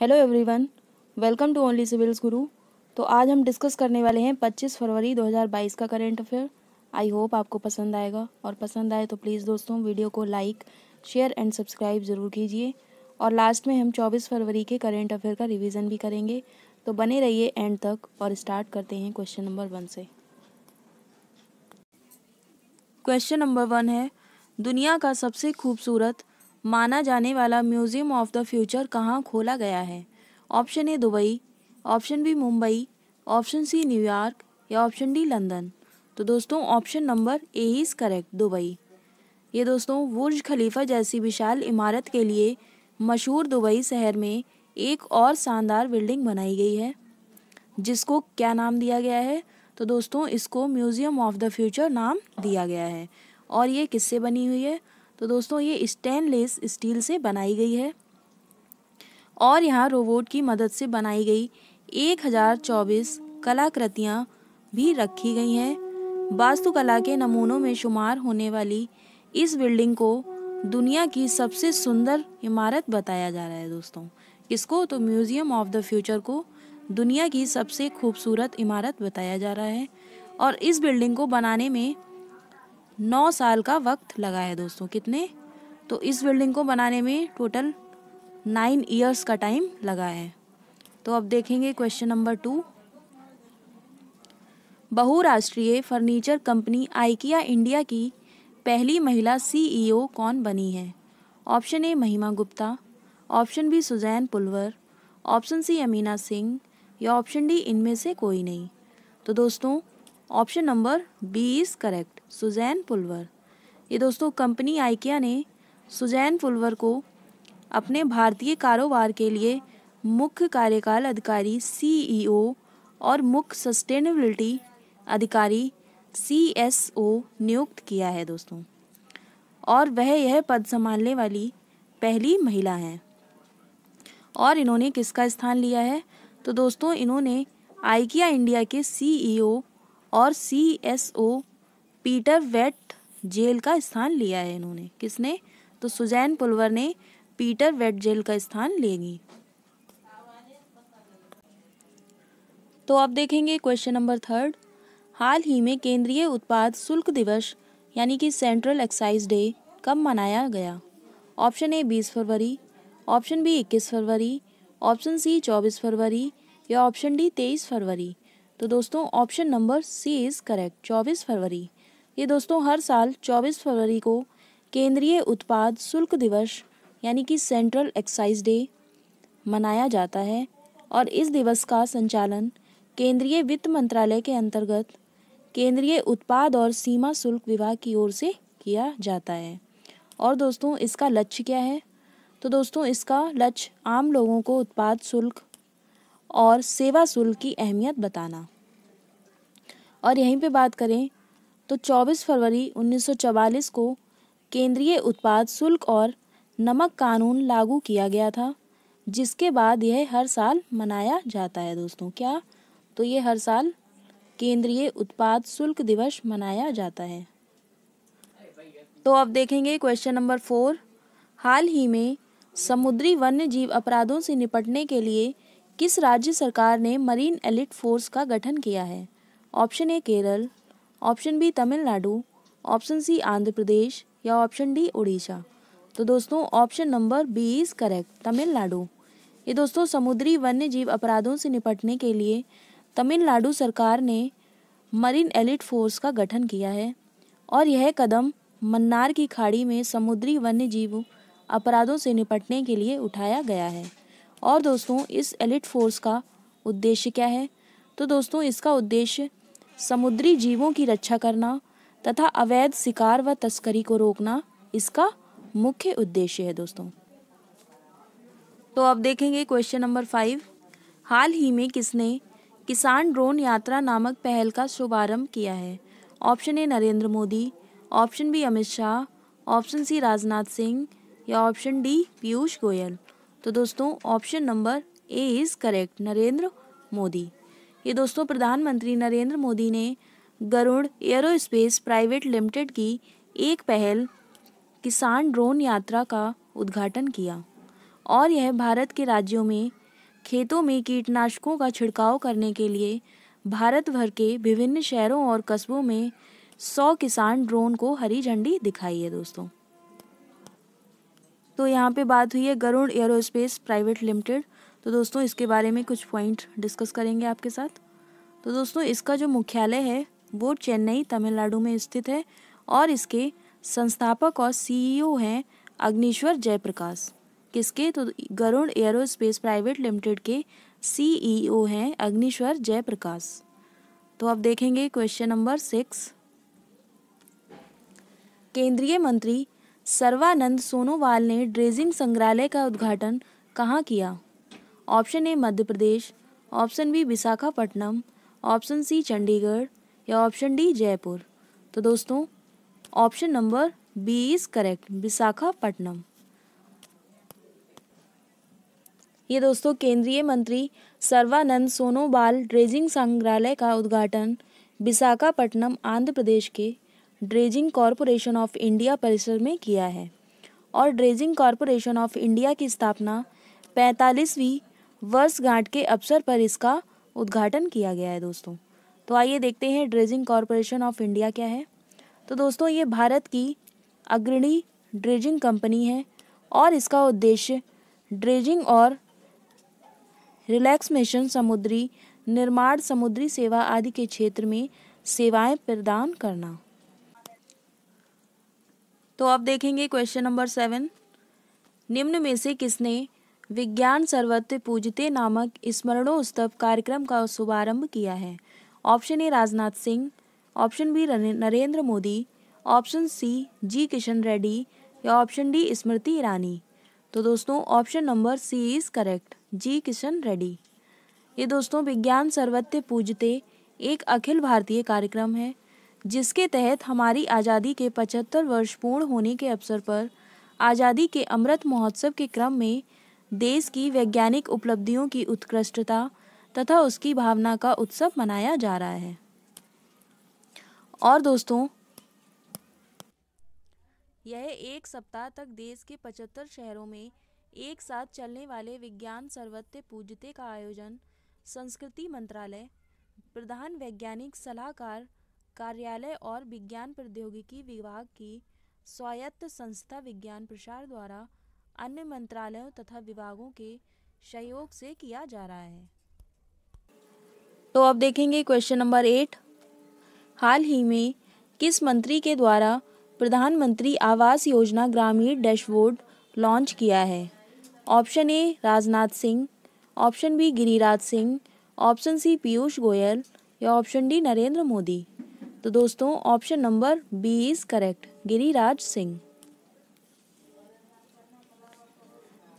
hello everyone welcome to Only Civils Guru तो आज हम डिस्कस करने वाले हैं 25 फरवरी 2022 का करेंट अफेयर आई होप आपको पसंद आएगा और पसंद आए तो प्लीज़ दोस्तों वीडियो को लाइक शेयर एंड सब्सक्राइब ज़रूर कीजिए और लास्ट में हम 24 फरवरी के करेंट अफेयर का रिविज़न भी करेंगे तो बने रहिए एंड तक और स्टार्ट करते हैं क्वेश्चन नंबर वन से क्वेश्चन नंबर वन है दुनिया का सबसे खूबसूरत माना जाने वाला म्यूजियम ऑफ द फ्यूचर कहाँ खोला गया है option A Dubai option B Mumbai option C New York या ऑप्शन डी लंदन तो दोस्तों option number A is correct Dubai ये दोस्तों बुर्ज खलीफा जैसी विशाल इमारत के लिए मशहूर दुबई शहर में एक और शानदार बिल्डिंग बनाई गई है जिसको क्या नाम दिया गया है तो दोस्तों इसको म्यूज़ियम ऑफ द फ्यूचर नाम दिया गया है और ये किससे बनी हुई है तो दोस्तों ये स्टेनलेस स्टील से बनाई गई है और यहाँ रोबोट की मदद से बनाई गई एक हज़ार चौबीस कलाकृतियाँ भी रखी गई हैं वास्तुकला के नमूनों में शुमार होने वाली इस बिल्डिंग को दुनिया की सबसे सुंदर इमारत बताया जा रहा है दोस्तों किसको तो म्यूज़ियम ऑफ द फ्यूचर को दुनिया की सबसे खूबसूरत इमारत बताया जा रहा है और इस बिल्डिंग को बनाने में नौ साल का वक्त लगा है दोस्तों कितने तो इस बिल्डिंग को बनाने में टोटल नाइन ईयर्स का टाइम लगा है तो अब देखेंगे क्वेश्चन नंबर टू बहुराष्ट्रीय फर्नीचर कंपनी आइकिया इंडिया की पहली महिला सीईओ e कौन बनी है option A Mahima Gupta option B Susanne Pulver option C Amina Singh या ऑप्शन डी इनमें से कोई नहीं तो दोस्तों option number B is correct Susanne Pulver ये दोस्तों कंपनी आइकिया ने सुजैन पुलवर को अपने भारतीय कारोबार के लिए मुख्य कार्यकाल अधिकारी सीईओ e और मुख्य सस्टेनेबिलिटी अधिकारी सीएसओ नियुक्त किया है दोस्तों और वह यह पद संभालने वाली पहली महिला हैं और इन्होंने किसका स्थान लिया है तो दोस्तों इन्होंने आइकिया इंडिया के सीईओ e और सीएसओ पीटर वेट जेल का स्थान लिया है इन्होंने किसने तो सुजैन पुलवर ने पीटर वेट जेल का स्थान लेगी तो अब देखेंगे क्वेश्चन नंबर थर्ड हाल ही में केंद्रीय उत्पाद शुल्क दिवस यानी कि सेंट्रल एक्साइज डे कब मनाया गया ऑप्शन ए बीस फरवरी ऑप्शन बी इक्कीस फरवरी ऑप्शन सी चौबीस फरवरी या ऑप्शन डी तेईस फरवरी तो दोस्तों option number C is correct चौबीस फरवरी ये दोस्तों हर साल 24 फरवरी को केंद्रीय उत्पाद शुल्क दिवस यानी कि सेंट्रल एक्साइज डे मनाया जाता है और इस दिवस का संचालन केंद्रीय वित्त मंत्रालय के अंतर्गत केंद्रीय उत्पाद और सीमा शुल्क विभाग की ओर से किया जाता है और दोस्तों इसका लक्ष्य क्या है तो दोस्तों इसका लक्ष्य आम लोगों को उत्पाद शुल्क और सेवा शुल्क की अहमियत बताना और यहीं पे बात करें तो 24 फरवरी 1944 को केंद्रीय उत्पाद शुल्क और नमक कानून लागू किया गया था जिसके बाद यह हर साल मनाया जाता है दोस्तों क्या तो ये हर साल केंद्रीय उत्पाद शुल्क दिवस मनाया जाता है तो अब देखेंगे क्वेश्चन नंबर फोर हाल ही में समुद्री वन्य जीव अपराधों से निपटने के लिए किस राज्य सरकार ने मरीन एलिट फोर्स का गठन किया है option A Kerala option B Tamil Nadu option C Andhra Pradesh या ऑप्शन डी उड़ीसा तो दोस्तों option number B is correct Tamil Nadu ये दोस्तों समुद्री वन्य जीव अपराधों से निपटने के लिए तमिलनाडु सरकार ने मरीन एलिट फोर्स का गठन किया है और यह कदम मन्नार की खाड़ी में समुद्री वन्य जीव अपराधों से निपटने के लिए उठाया गया है और दोस्तों इस एलिट फोर्स का उद्देश्य क्या है तो दोस्तों इसका उद्देश्य समुद्री जीवों की रक्षा करना तथा अवैध शिकार व तस्करी को रोकना इसका मुख्य उद्देश्य है दोस्तों तो अब देखेंगे क्वेश्चन नंबर फाइव हाल ही में किसने किसान ड्रोन यात्रा नामक पहल का शुभारंभ किया है option A Narendra Modi option B Amit Shah option C Rajnath Singh या ऑप्शन डी पीयूष गोयल तो दोस्तों option number A is correct Narendra Modi ये दोस्तों प्रधानमंत्री नरेंद्र मोदी ने गरुड़ एयरोस्पेस प्राइवेट लिमिटेड की एक पहल किसान ड्रोन यात्रा का उद्घाटन किया और यह भारत के राज्यों में खेतों में कीटनाशकों का छिड़काव करने के लिए भारत भर के विभिन्न शहरों और कस्बों में सौ किसान ड्रोन को हरी झंडी दिखाई है दोस्तों तो यहाँ पे बात हुई है गरुड़ एयरोस्पेस प्राइवेट लिमिटेड तो दोस्तों इसके बारे में कुछ पॉइंट डिस्कस करेंगे आपके साथ तो दोस्तों इसका जो मुख्यालय है वो चेन्नई तमिलनाडु में स्थित है और इसके संस्थापक और सीईओ e हैं अग्निश्वर जयप्रकाश किसके तो गरुण एयरोस्पेस प्राइवेट लिमिटेड के सीईओ e हैं अग्निश्वर जयप्रकाश तो अब देखेंगे क्वेश्चन नंबर सिक्स केंद्रीय मंत्री सर्वानंद सोनोवाल ने ड्रेजिंग संग्रहालय का उद्घाटन कहाँ किया option A Madhya Pradesh option B Visakhapatnam option C Chandigarh या ऑप्शन डी जयपुर तो दोस्तों option number B is correct Visakhapatnam ये दोस्तों केंद्रीय मंत्री सर्वानंद सोनोवाल ड्रेजिंग संग्रहालय का उद्घाटन विशाखापट्टनम आंध्र प्रदेश के ड्रेजिंग कॉरपोरेशन ऑफ इंडिया परिसर में किया है और ड्रेजिंग कॉरपोरेशन ऑफ इंडिया की स्थापना पैंतालीसवीं वर्षगांठ के अवसर पर इसका उद्घाटन किया गया है दोस्तों तो आइए देखते हैं ड्रेजिंग कॉरपोरेशन ऑफ इंडिया क्या है तो दोस्तों ये भारत की अग्रणी ड्रेजिंग कंपनी है और इसका उद्देश्य ड्रेजिंग और रिलैक्समेशन समुद्री निर्माण समुद्री सेवा आदि के क्षेत्र में सेवाएं प्रदान करना तो अब देखेंगे क्वेश्चन नंबर सेवन निम्न में से किसने विज्ञान सर्वत्र पूजते नामक स्मरणोत्सव कार्यक्रम का शुभारंभ किया है option A Rajnath Singh option B Narendra Modi option C G Kishan Reddy या ऑप्शन डी स्मृति ईरानी तो दोस्तों option number C is correct G Kishan Reddy ये दोस्तों विज्ञान सर्वत्र पूजते एक अखिल भारतीय कार्यक्रम है जिसके तहत हमारी आज़ादी के पचहत्तर वर्ष पूर्ण होने के अवसर पर आज़ादी के अमृत महोत्सव के क्रम में देश की वैज्ञानिक उपलब्धियों की उत्कृष्टता तथा उसकी भावना का उत्सव मनाया जा रहा है और दोस्तों यह एक सप्ताह तक देश के पचहत्तर शहरों में एक साथ चलने वाले विज्ञान सर्वत्य पूजते का आयोजन संस्कृति मंत्रालय प्रधान वैज्ञानिक सलाहकार कार्यालय और विज्ञान प्रौद्योगिकी विभाग की स्वायत्त संस्था विज्ञान प्रसार द्वारा अन्य मंत्रालयों तथा विभागों के सहयोग से किया जा रहा है तो अब देखेंगे क्वेश्चन नंबर एट हाल ही में किस मंत्री के द्वारा प्रधानमंत्री आवास योजना ग्रामीण डैशबोर्ड लॉन्च किया है option A Rajnath Singh option B Giriraj Singh option C Piyush Goyal या ऑप्शन डी नरेंद्र मोदी तो दोस्तों option number B is correct Giriraj Singh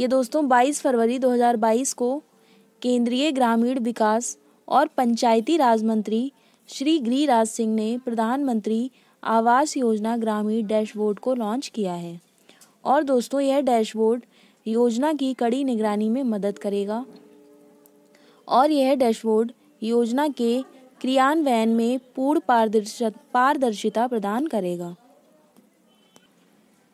ये दोस्तों 22 फरवरी 2022 को केंद्रीय ग्रामीण विकास और पंचायती राज मंत्री श्री गिरिराज सिंह ने प्रधानमंत्री आवास योजना ग्रामीण डैशबोर्ड को लॉन्च किया है और दोस्तों यह डैशबोर्ड योजना की कड़ी निगरानी में मदद करेगा और यह डैशबोर्ड योजना के क्रियान्वयन में पूर्ण पारदर्शिता पारदर्शिता प्रदान करेगा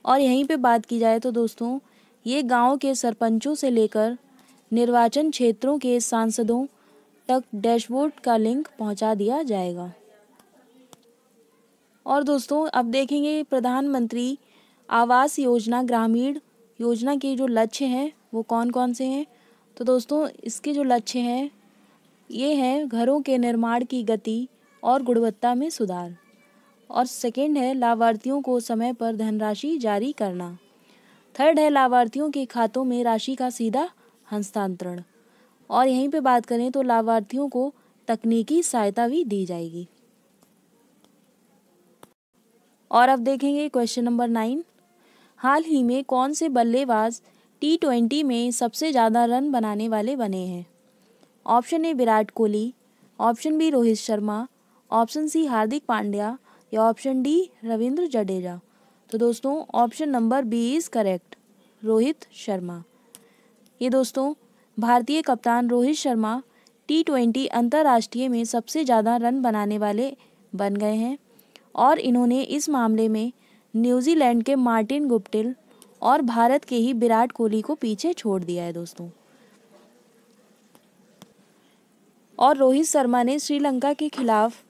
और यहीं पे बात की जाए तो दोस्तों ये गांव के सरपंचों से लेकर निर्वाचन क्षेत्रों के सांसदों तक डैशबोर्ड का लिंक पहुंचा दिया जाएगा और दोस्तों अब देखेंगे प्रधानमंत्री आवास योजना ग्रामीण योजना के जो लक्ष्य हैं वो कौन कौन से हैं तो दोस्तों इसके जो लक्ष्य हैं ये हैं घरों के निर्माण की गति और गुणवत्ता में सुधार और सेकेंड है लाभार्थियों को समय पर धनराशि जारी करना थर्ड है लाभार्थियों के खातों में राशि का सीधा हस्तांतरण और यहीं पे बात करें तो लाभार्थियों को तकनीकी सहायता भी दी जाएगी और अब देखेंगे क्वेश्चन नंबर नाइन हाल ही में कौन से बल्लेबाज टी ट्वेंटी में सबसे ज़्यादा रन बनाने वाले बने हैं option A Virat Kohli option B Rohit Sharma option C Hardik Pandya या ऑप्शन डी रविंद्र जडेजा तो दोस्तों option number B is correct Rohit Sharma ये दोस्तों भारतीय कप्तान रोहित शर्मा टी ट्वेंटी अंतर्राष्ट्रीय में सबसे ज़्यादा रन बनाने वाले बन गए हैं और इन्होंने इस मामले में न्यूजीलैंड के मार्टिन गुप्टिल और भारत के ही विराट कोहली को पीछे छोड़ दिया है दोस्तों और रोहित शर्मा ने श्रीलंका के खिलाफ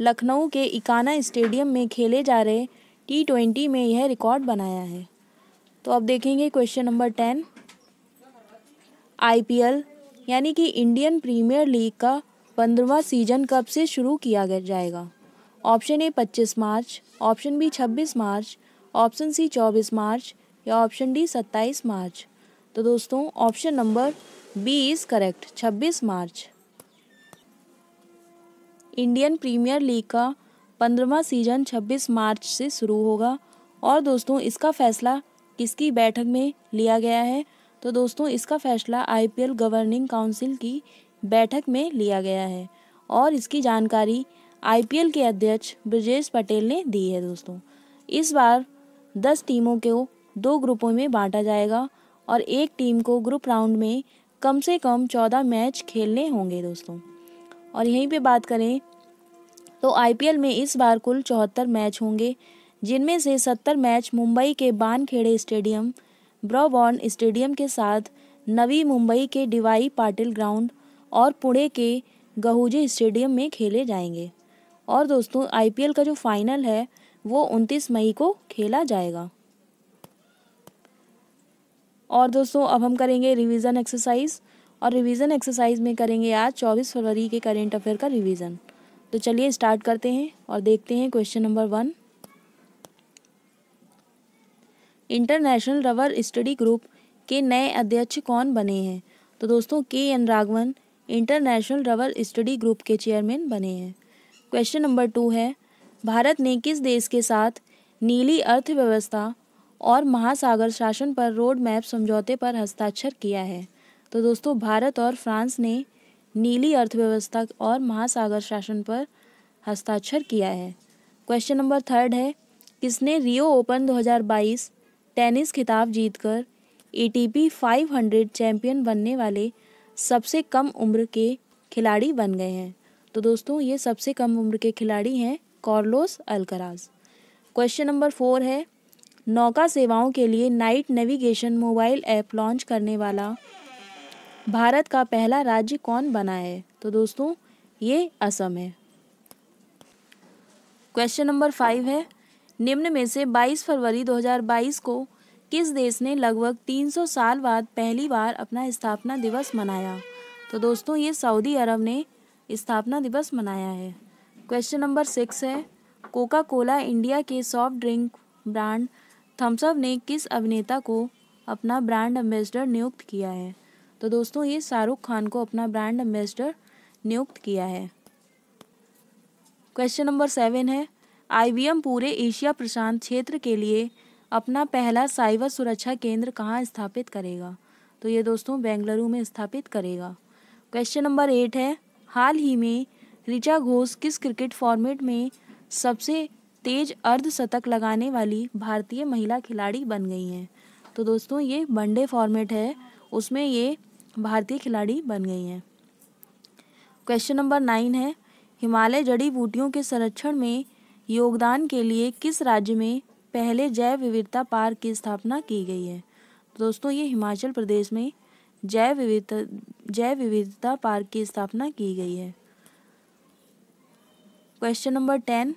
लखनऊ के इकाना स्टेडियम में खेले जा रहे टी ट्वेंटी में यह रिकॉर्ड बनाया है तो अब देखेंगे क्वेश्चन नंबर टेन आईपीएल यानी कि इंडियन प्रीमियर लीग का पंद्रवा सीजन कब से शुरू किया जाएगा ऑप्शन ए 25 मार्च ऑप्शन बी 26 मार्च ऑप्शन सी 24 मार्च या ऑप्शन डी 27 मार्च तो दोस्तों option number B is correct 26 मार्च इंडियन प्रीमियर लीग का पंद्रवा सीजन 26 मार्च से शुरू होगा और दोस्तों इसका फैसला किसकी बैठक में लिया गया है तो दोस्तों इसका फैसला आईपीएल गवर्निंग काउंसिल की बैठक में लिया गया है और इसकी जानकारी आईपीएल के अध्यक्ष ब्रजेश पटेल ने दी है दोस्तों इस बार दस टीमों को दो ग्रुपों में बांटा जाएगा और एक टीम को ग्रुप राउंड में कम से कम चौदह मैच खेलने होंगे दोस्तों और यहीं पे बात करें तो आईपीएल में इस बार कुल चौहत्तर मैच होंगे जिनमें से सत्तर मैच मुंबई के बानखेड़े स्टेडियम ब्रॉबॉर्न स्टेडियम के साथ नवी मुंबई के डिवाई पाटिल ग्राउंड और पुणे के गहूजे स्टेडियम में खेले जाएंगे और दोस्तों आईपीएल का जो फाइनल है वो 29 मई को खेला जाएगा और दोस्तों अब हम करेंगे रिवीजन एक्सरसाइज और रिवीजन एक्सरसाइज में करेंगे आज 24 फरवरी के करेंट अफेयर का रिवीजन तो चलिए स्टार्ट करते हैं और देखते हैं question number one international rubber study group के नए अध्यक्ष कौन बने हैं तो दोस्तों K N Raghavan international rubber study group के चेयरमैन बने हैं क्वेश्चन नंबर टू है भारत ने किस देश के साथ नीली अर्थव्यवस्था और महासागर शासन पर रोड मैप समझौते पर हस्ताक्षर किया है तो दोस्तों भारत और फ्रांस ने नीली अर्थव्यवस्था और महासागर शासन पर हस्ताक्षर किया है क्वेश्चन नंबर थर्ड है किसने रियो ओपन 2022 टेनिस खिताब जीतकर एटीपी 500 चैंपियन बनने वाले सबसे कम उम्र के खिलाड़ी बन गए हैं तो दोस्तों ये सबसे कम उम्र के खिलाड़ी हैं Carlos Alcaraz question number four है नौका सेवाओं के लिए night navigation mobile app launch करने वाला भारत का पहला राज्य कौन बना है तो दोस्तों ये असम है क्वेश्चन नंबर फाइव है निम्न में से 22 फरवरी 2022 को किस देश ने लगभग 300 साल बाद पहली बार अपना स्थापना दिवस मनाया तो दोस्तों ये सऊदी अरब ने स्थापना दिवस मनाया है क्वेश्चन नंबर सिक्स है कोका कोला इंडिया के सॉफ्ट ड्रिंक ब्रांड थम्सअप ने किस अभिनेता को अपना ब्रांड एम्बेसडर नियुक्त किया है तो दोस्तों ये शाहरुख खान को अपना ब्रांड एम्बेसडर नियुक्त किया है क्वेश्चन नंबर सेवन है आईबीएम पूरे एशिया प्रशांत क्षेत्र के लिए अपना पहला साइबर सुरक्षा केंद्र कहाँ स्थापित करेगा तो ये दोस्तों बेंगलुरु में स्थापित करेगा क्वेश्चन नंबर एट है हाल ही में रिचा घोष किस क्रिकेट फॉर्मेट में सबसे तेज अर्धशतक लगाने वाली भारतीय महिला खिलाड़ी बन गई हैं तो दोस्तों ये वनडे फॉर्मेट है उसमें ये भारतीय खिलाड़ी बन गई हैं क्वेश्चन नंबर नाइन है हिमालय जड़ी बूटियों के संरक्षण में योगदान के लिए किस राज्य में पहले जैव विविधता पार्क की स्थापना की गई है तो दोस्तों ये हिमाचल प्रदेश में जैव विविधता जैव विविधता पार्क की स्थापना की गई है क्वेश्चन नंबर टेन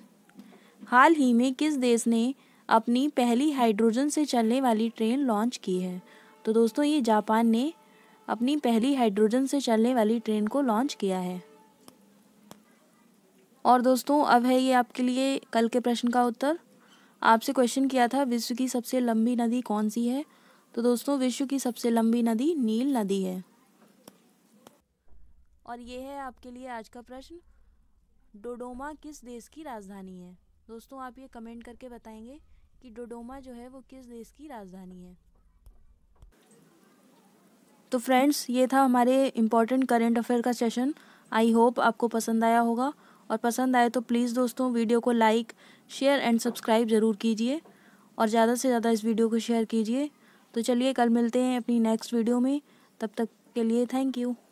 हाल ही में किस देश ने अपनी पहली हाइड्रोजन से चलने वाली ट्रेन लॉन्च की है तो दोस्तों ये जापान ने अपनी पहली हाइड्रोजन से चलने वाली ट्रेन को लॉन्च किया है और दोस्तों अब है ये आपके लिए कल के प्रश्न का उत्तर आपसे क्वेश्चन किया था विश्व की सबसे लंबी नदी कौन सी है तो दोस्तों विश्व की सबसे लंबी नदी नील नदी है और ये है आपके लिए आज का प्रश्न डोडोमा किस देश की राजधानी है दोस्तों आप ये कमेंट करके बताएंगे कि डोडोमा जो है वो किस देश की राजधानी है तो फ्रेंड्स ये था हमारे इम्पॉर्टेंट करेंट अफेयर का सेशन आई होप आपको पसंद आया होगा और पसंद आए तो प्लीज़ दोस्तों वीडियो को लाइक शेयर एंड सब्सक्राइब ज़रूर कीजिए और ज़्यादा से ज़्यादा इस वीडियो को शेयर कीजिए तो चलिए कल मिलते हैं अपनी नेक्स्ट वीडियो में तब तक के लिए थैंक यू